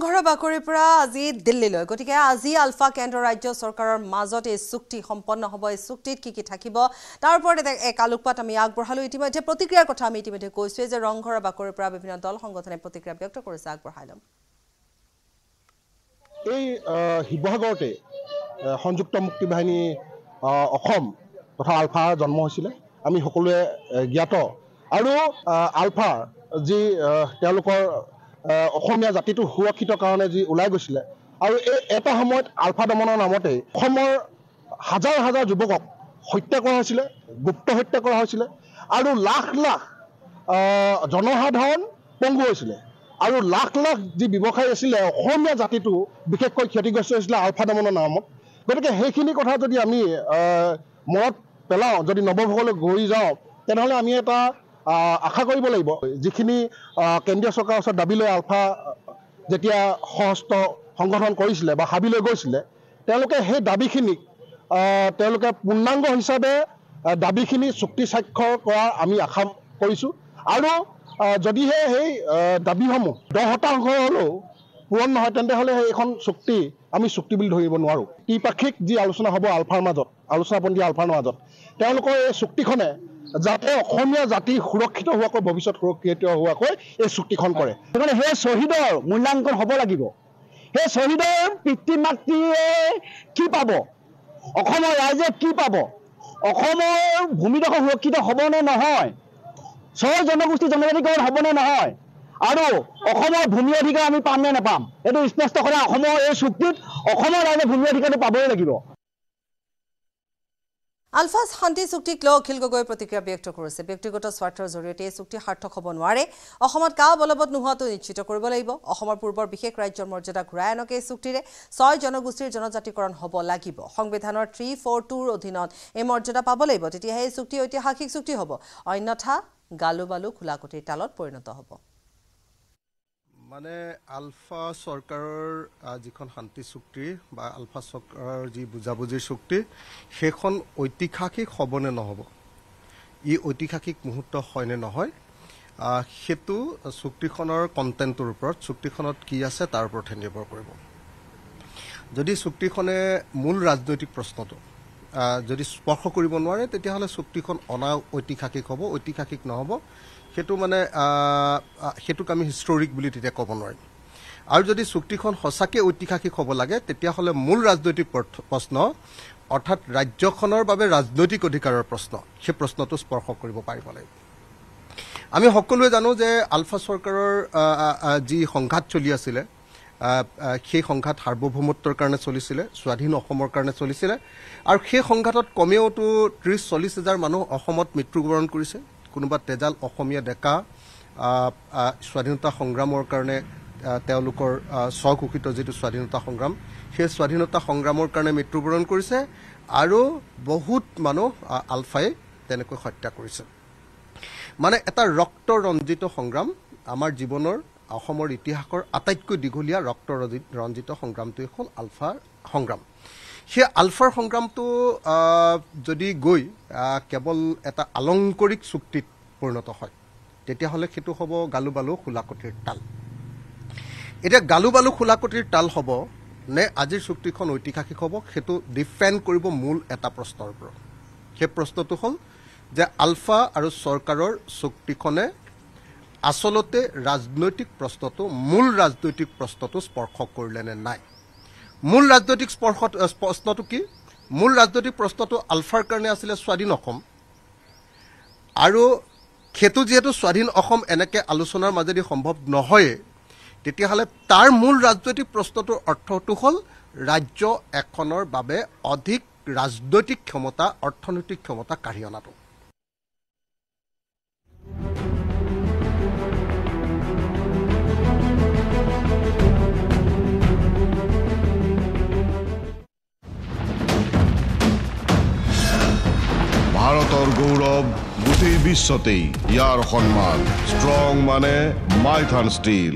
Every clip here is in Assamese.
সংঘৰ বাকৰিৰ পৰা আজি দিল্লীলৈ গতিকে আজি আলফা কেন্দ্ৰ ৰাজ্য চৰকাৰৰ মাজত এই চুক্তি সম্পন্ন হ'ব এই চুক্তিত কি কি থাকিব তাৰ ওপৰত এক আলোকপাত আমি আগবঢ়ালোঁ ইতিমধ্যে প্ৰতিক্ৰিয়াৰ কথা আমি ইতিমধ্যে কৈছোৱে যে ৰংঘৰৰ বাকৰিৰ পৰা বিভিন্ন দল সংগঠনে প্ৰতিক্ৰিয়া ব্যক্ত কৰিছে আগবঢ়াই ল'ম এই শিৱসাগৰতে সংযুক্ত মুক্তি বাহিনী অসম তথা আলফাৰ জন্ম হৈছিলে আমি সকলোৱে জ্ঞাত আৰু আলফাৰ যি তেওঁলোকৰ অসমীয়া জাতিটো সুৰক্ষিত কাৰণে যি ওলাই গৈছিলে আৰু এই এটা সময়ত আলফা দমনৰ নামতেই অসমৰ হাজাৰ হাজাৰ যুৱকক হত্যা কৰা হৈছিলে গুপ্ত হত্যা কৰা হৈছিলে আৰু লাখ লাখ জনসাধাৰণ পংগু হৈছিলে আৰু লাখ লাখ যি ব্যৱসায়ী আছিলে অসমীয়া জাতিটো বিশেষকৈ ক্ষতিগ্ৰস্ত হৈছিলে আলফা দমনৰ নামত গতিকে সেইখিনি কথা যদি আমি আহ মনত পেলাওঁ যদি নৱভোগলৈ গৈ যাওঁ তেনেহ'লে আমি এটা আশা কৰিব লাগিব যিখিনি কেন্দ্ৰীয় চৰকাৰৰ ওচৰত দাবী লৈ আলফা যেতিয়া সশস্ত্ৰ সংগঠন কৰিছিলে বা হাবি লৈ গৈছিলে তেওঁলোকে সেই দাবীখিনিক তেওঁলোকে পূৰ্ণাংগ হিচাপে দাবীখিনি চুক্তি স্বাক্ষৰ কৰাৰ আমি আশা কৰিছোঁ আৰু যদিহে সেই দাবীসমূহ দহ শতাংশ হ'লেও পূৰণ নহয় তেন্তে তেন্তেহ'লে এইখন চুক্তি আমি চুক্তি বুলি ধৰিব নোৱাৰোঁ ত্ৰিপাক্ষিক যি আলোচনা হ'ব আলফাৰ মাজত আলোচনা আলোচনাপন্থী আলফাৰ মাজত তেওঁলোকৰ এই চুক্তিখনে যাতে অসমীয়া জাতি সুৰক্ষিত হোৱাকৈ ভৱিষ্যত সুৰক্ষিত হোৱাকৈ এই চুক্তিখন কৰে সেইকাৰণে সেই শ্বহীদৰ মূল্যাংকন হ'ব লাগিব সেই শ্বহীদৰ পিতৃ মাতৃয়ে কি পাব অসমৰ ৰাইজে কি পাব অসমৰ ভূমিডোখৰ সুৰক্ষিত হ'বনে নহয় ছয় জনগোষ্ঠী জনজাতিকৰণ হ'বনে নহয় আৰু অসমৰ ভূমি অধিকাৰ আমি পাম নে নাপাম এইটো স্পষ্ট কৰা অসমৰ এই চুক্তিত অসমৰ ৰাইজে ভূমি অধিকাৰটো পাবই লাগিব আলফাজ শান্তি চুক্তিক লৈ অখিল গগৈয়ে প্ৰতিক্ৰিয়া ব্যক্ত কৰিছে ব্যক্তিগত স্বাৰ্থৰ জৰিয়তে এই চুক্তি সাৰ্থক হ'ব নোৱাৰে অসমত কা বলবৎ নোহোৱাটো নিশ্চিত কৰিব লাগিব অসমৰ পূৰ্বৰ বিশেষ ৰাজ্যৰ মৰ্যাদা ঘূৰাই আনকে এই চুক্তিৰে ছয় জনগোষ্ঠীৰ জনজাতিকৰণ হ'ব লাগিব সংবিধানৰ থ্ৰী ফ'ৰ টুৰ অধীনত এই মৰ্যাদা পাব লাগিব তেতিয়াহে এই চুক্তি ঐতিহাসিক চুক্তি হ'ব অন্যথা গালোবালো খোলাকুটিৰ তালত পৰিণত হ'ব মানে আলফা চৰকাৰৰ যিখন শান্তি চুক্তি বা আলফা চৰকাৰৰ যি বুজাবুজিৰ চুক্তি সেইখন ঐতিহাসিক হ'বনে নহ'ব ই ঐতিহাসিক মুহূৰ্ত হয় নে নহয় সেইটো চুক্তিখনৰ কণ্টেণ্টটোৰ ওপৰত চুক্তিখনত কি আছে তাৰ ওপৰতহে নিৰ্ভৰ কৰিব যদি চুক্তিখনে মূল ৰাজনৈতিক প্ৰশ্নটো যদি স্পৰ্শ কৰিব নোৱাৰে তেতিয়াহ'লে চুক্তিখন অনা ঐতিহাসিক হ'ব ঐতিহাসিক নহ'ব সেইটো মানে সেইটোক আমি হিষ্টৰিক বুলি তেতিয়া ক'ব নোৱাৰিম আৰু যদি চুক্তিখন সঁচাকৈ ঐতিহাসিক হ'ব লাগে তেতিয়াহ'লে মূল ৰাজনৈতিক প্ৰশ্ন অৰ্থাৎ ৰাজ্যখনৰ বাবে ৰাজনৈতিক অধিকাৰৰ প্ৰশ্ন সেই প্ৰশ্নটো স্পৰ্শ কৰিব পাৰিব লাগিব আমি সকলোৱে জানো যে আলফা চৰকাৰৰ যি সংঘাত চলি আছিলে সেই সংঘাত সাৰ্বভৌমত্বৰ কাৰণে চলিছিলে স্বাধীন অসমৰ কাৰণে চলিছিলে আৰু সেই সংঘাতত কমেওতো ত্ৰিছ চল্লিছ হাজাৰ মানুহ অসমত মৃত্যুবৰণ কৰিছে কোনোবা তেজাল অসমীয়া ডেকা স্বাধীনতা সংগ্ৰামৰ কাৰণে তেওঁলোকৰ স্বঘোষিত যিটো স্বাধীনতা সংগ্ৰাম সেই স্বাধীনতা সংগ্ৰামৰ কাৰণে মৃত্যুবৰণ কৰিছে আৰু বহুত মানুহ আলফাই তেনেকৈ হত্যা কৰিছে মানে এটা ৰক্তৰঞ্জিত সংগ্ৰাম আমাৰ জীৱনৰ অসমৰ ইতিহাসৰ আটাইতকৈ দীঘলীয়া ৰক্ত ৰঞ্জিত সংগ্ৰামটোৱে হ'ল আলফাৰ সংগ্ৰাম সেই আলফাৰ সংগ্ৰামটো যদি গৈ কেৱল এটা আলংকৰিক চুক্তিত পৰিণত হয় তেতিয়াহ'লে সেইটো হ'ব গালুবালু খোলাকটিৰ তাল এতিয়া গালুবালু খোলাকটিৰ তাল হ'ব নে আজিৰ চুক্তিখন ঐতিহাসিক হ'ব সেইটো ডিফেণ্ড কৰিব মূল এটা প্ৰশ্নৰ ওপৰত সেই প্ৰশ্নটো হ'ল যে আলফা আৰু চৰকাৰৰ চুক্তিখনে আচলতে ৰাজনৈতিক প্ৰশ্নটো মূল ৰাজনৈতিক প্ৰশ্নটো স্পৰ্শ কৰিলে নে নাই মূল ৰাজনৈতিক স্পৰ্শ প্ৰশ্নটো কি মূল ৰাজনৈতিক প্ৰশ্নটো আলফাৰ কাৰণে আছিলে স্বাধীন অসম আৰু সেইটো যিহেতু স্বাধীন অসম এনেকৈ আলোচনাৰ মাজেদি সম্ভৱ নহয়েই তেতিয়াহ'লে তাৰ মূল ৰাজনৈতিক প্ৰশ্নটোৰ অৰ্থটো হ'ল ৰাজ্য এখনৰ বাবে অধিক ৰাজনৈতিক ক্ষমতা অৰ্থনৈতিক ক্ষমতা কাঢ়ি অনাটো গৌৰব গোটেই বিশ্বতেই ইয়াৰ সন্মান ষ্ট্ৰং মানে মাইথান স্টিল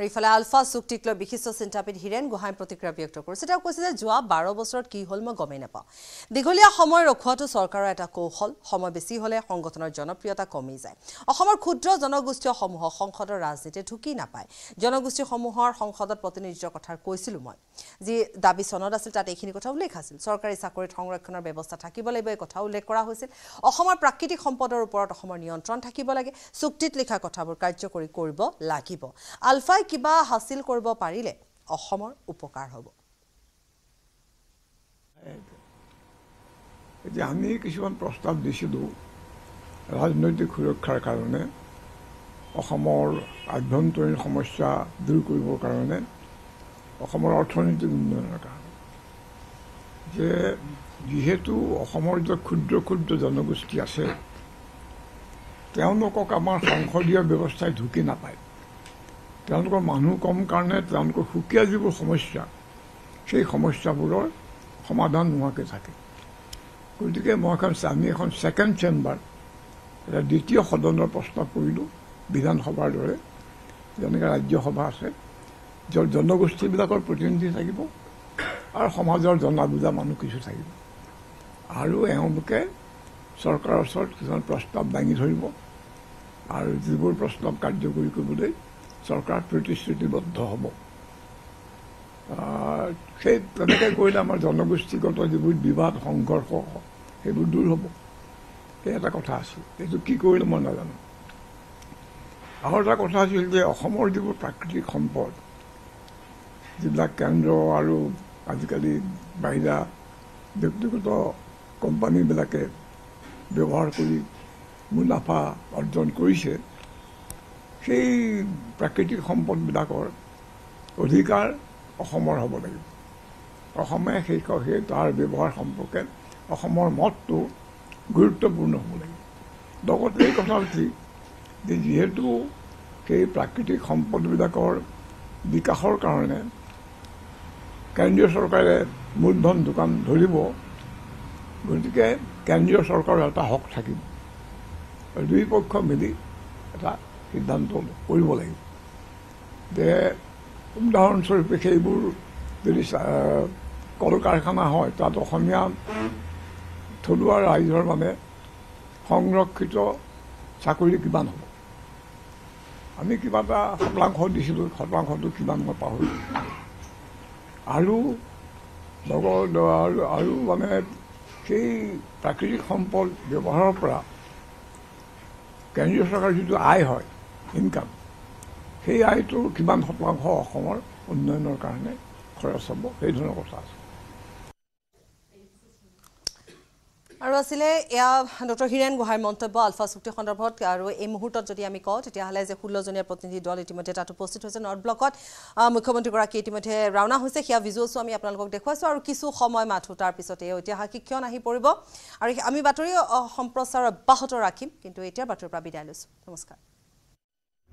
আৰু ইফালে আলফা চুক্তিক লৈ বিশিষ্ট চিন্তাবিদ হীৰেণ গোহাঁই প্ৰতিক্ৰিয়া ব্যক্ত কৰিছে তেওঁ কৈছে যে যোৱা বাৰ বছৰত কি হ'ল মই গমেই নাপাওঁ দীঘলীয়া সময় ৰখোৱাটো চৰকাৰৰ এটা কৌশল সময় বেছি হ'লে সংগঠনৰ জনপ্ৰিয়তা কমি যায় অসমৰ ক্ষুদ্ৰ জনগোষ্ঠীয়সমূহক সংসদৰ ৰাজনীতিয়ে ঢুকি নাপায় জনগোষ্ঠীসমূহৰ সংসদত প্ৰতিনিধিত্বৰ কথা কৈছিলোঁ মই যি দাবী চনত আছিল তাত এইখিনি কথা উল্লেখ আছিল চৰকাৰী চাকৰিত সংৰক্ষণৰ ব্যৱস্থা থাকিব লাগিব এই কথা উল্লেখ কৰা হৈছিল অসমৰ প্ৰাকৃতিক সম্পদৰ ওপৰত অসমৰ নিয়ন্ত্ৰণ থাকিব লাগে চুক্তিত লিখা কথাবোৰ কাৰ্যকৰী কৰিব লাগিব আলফাই কিবা হাসিল কৰিব পাৰিলে অসমৰ উপকাৰ হ'ব এতিয়া আমি কিছুমান প্ৰস্তাৱ দিছিলোঁ ৰাজনৈতিক সুৰক্ষাৰ কাৰণে অসমৰ আভ্যন্তৰীণ সমস্যা দূৰ কৰিবৰ কাৰণে অসমৰ অৰ্থনৈতিক উন্নয়নৰ কাৰণে যে যিহেতু অসমৰ যে ক্ষুদ্ৰ ক্ষুদ্ৰ জনগোষ্ঠী আছে তেওঁলোকক আমাৰ সংসদীয় ব্যৱস্থাই ঢুকি নাপায় তেওঁলোকৰ মানুহ কম কাৰণে তেওঁলোকৰ সুকীয়া যিবোৰ সমস্যা সেই সমস্যাবোৰৰ সমাধান নোহোৱাকৈ থাকে গতিকে মই এখন আমি এখন ছেকেণ্ড চেম্বাৰ এটা দ্বিতীয় সদনৰ প্ৰস্তাৱ কৰিলোঁ বিধানসভাৰ দৰে যেনেকৈ ৰাজ্যসভা আছে য'ত জনগোষ্ঠীবিলাকৰ প্ৰতিনিধি থাকিব আৰু সমাজৰ জনা বুজা মানুহ কিছু থাকিব আৰু এওঁলোকে চৰকাৰৰ ওচৰত কিছুমান প্ৰস্তাৱ দাঙি ধৰিব আৰু যিবোৰ প্ৰস্তাৱ কাৰ্যকৰী কৰিবলৈ চৰকাৰ প্ৰতিশ্ৰুতিবদ্ধ হ'ব সেই তেনেকৈ কৰিলে আমাৰ জনগোষ্ঠীগত যিবোৰ বিবাদ সংঘৰ্ষ সেইবোৰ দূৰ হ'ব সেই এটা কথা আছিল এইটো কি কৰিলে মই নাজানো আৰু এটা কথা আছিল যে অসমৰ যিবোৰ প্ৰাকৃতিক সম্পদ যিবিলাক কেন্দ্ৰ আৰু আজিকালি বাহিৰা ব্যক্তিগত কোম্পানীবিলাকে ব্যৱহাৰ কৰি মুনাফা অৰ্জন কৰিছে সেই প্ৰাকৃতিক সম্পদবিলাকৰ অধিকাৰ অসমৰ হ'ব লাগিব অসমে সেই সেই তাৰ ব্যৱহাৰ সম্পৰ্কে অসমৰ মতটো গুৰুত্বপূৰ্ণ হ'ব লাগিব লগতে এই কথা উঠি যে যিহেতু সেই প্ৰাকৃতিক সম্পদবিলাকৰ বিকাশৰ কাৰণে কেন্দ্ৰীয় চৰকাৰে মূলধন যোগান ধৰিব গতিকে কেন্দ্ৰীয় চৰকাৰৰ এটা হক থাকিব দুই পক্ষ মিলি এটা সিদ্ধান্ত কৰিব লাগিব যে উদাহৰণস্বৰূপে সেইবোৰ যদি কল কাৰখানা হয় তাত অসমীয়া থলুৱা ৰাইজৰ মানে সংৰক্ষিত চাকৰি কিমান হ'ব আমি কিবা এটা শতাংশ দিছিলোঁ শতাংশটো কিমান মই পাহৰি আৰু লগৰ আৰু আৰু মানে সেই প্ৰাকৃতিক সম্পদ ব্যৱহাৰৰ পৰা কেন্দ্ৰীয় চৰকাৰৰ যিটো আয় হয় ইনকাম সেই আয়টোৰ কিমান শতাংশ অসমৰ উন্নয়নৰ কাৰণে খৰচ হ'ব সেই ধৰণৰ কথা আছে আৰু আছিলে এয়া ডক্টৰ হীৰেণ গোহাঁইৰ মন্তব্য আলফা চুক্তি সন্দৰ্ভত আৰু এই মুহূৰ্তত যদি আমি কওঁ তেতিয়াহ'লে যে ষোল্লজনীয়া প্ৰতিনিধি দল ইতিমধ্যে তাত উপস্থিত হৈছে নৰ্থ ব্লকত মুখ্যমন্ত্ৰীগৰাকী ইতিমধ্যে ৰাওনা হৈছে সেয়া ভিজুৱেলছো আমি আপোনালোকক দেখুৱাইছোঁ আৰু কিছু সময় মাথোঁ তাৰপিছতে এই ঐতিহাসিক ক্ষণ আহি পৰিব আৰু আমি বাতৰি সম্প্ৰচাৰ অব্যাহত ৰাখিম কিন্তু এতিয়া বাতৰিৰ পৰা বিদায় লৈছোঁ নমস্কাৰ